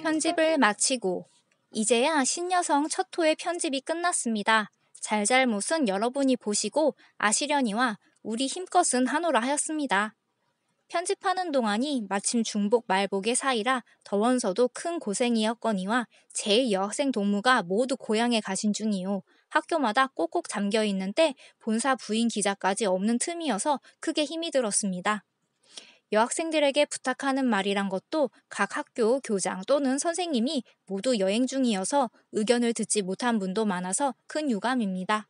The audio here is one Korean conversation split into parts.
편집을 마치고 이제야 신여성 첫 호의 편집이 끝났습니다. 잘잘못은 여러분이 보시고 아시려니와 우리 힘껏은 하노라 하였습니다. 편집하는 동안이 마침 중복 말복의 사이라 더원서도 큰 고생이었거니와 제 여학생 동무가 모두 고향에 가신 중이요. 학교마다 꼭꼭 잠겨 있는데 본사 부인 기자까지 없는 틈이어서 크게 힘이 들었습니다. 여학생들에게 부탁하는 말이란 것도 각 학교 교장 또는 선생님이 모두 여행 중이어서 의견을 듣지 못한 분도 많아서 큰 유감입니다.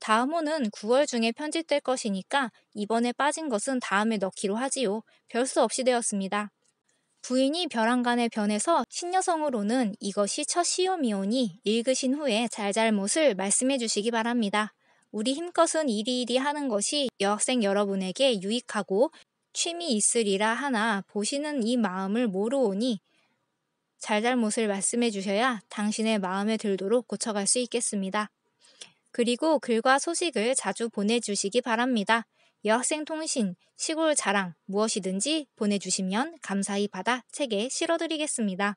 다음 호는 9월 중에 편집될 것이니까 이번에 빠진 것은 다음에 넣기로 하지요. 별 수 없이 되었습니다. 부인이 벼랑간에 변해서 신여성으로는 이것이 첫 시험이오니 읽으신 후에 잘잘못을 말씀해 주시기 바랍니다. 우리 힘껏은 이리이리 하는 것이 여학생 여러분에게 유익하고 취미 있으리라 하나 보시는 이 마음을 모르오니 잘잘못을 말씀해 주셔야 당신의 마음에 들도록 고쳐갈 수 있겠습니다. 그리고 글과 소식을 자주 보내주시기 바랍니다. 여학생 통신, 시골 자랑, 무엇이든지 보내주시면 감사히 받아 책에 실어드리겠습니다.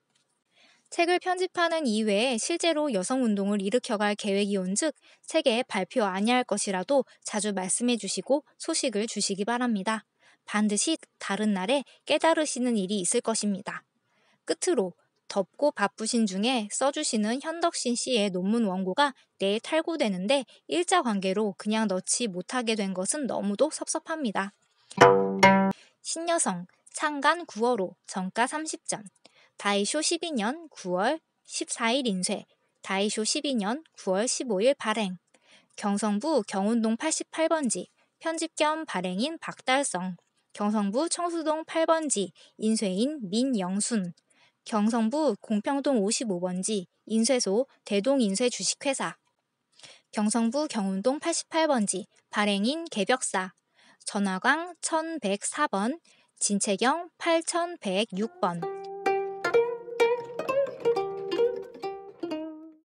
책을 편집하는 이외에 실제로 여성 운동을 일으켜갈 계획이 온즉 책에 발표 아니할 것이라도 자주 말씀해 주시고 소식을 주시기 바랍니다. 반드시 다른 날에 깨달으시는 일이 있을 것입니다. 끝으로 덥고 바쁘신 중에 써주시는 현덕신 씨의 논문 원고가 내일 탈고되는데 일자 관계로 그냥 넣지 못하게 된 것은 너무도 섭섭합니다. 신여성 창간 9월호 정가 3 0점 다이쇼 12년 9월 14일 인쇄 다이쇼 12년 9월 15일 발행 경성부 경운동 88번지 편집 겸 발행인 박달성 경성부 청수동 8번지 인쇄인 민영순, 경성부 공평동 55번지 인쇄소 대동인쇄주식회사, 경성부 경운동 88번지 발행인 개벽사, 전화광 1104번, 진채경 8106번.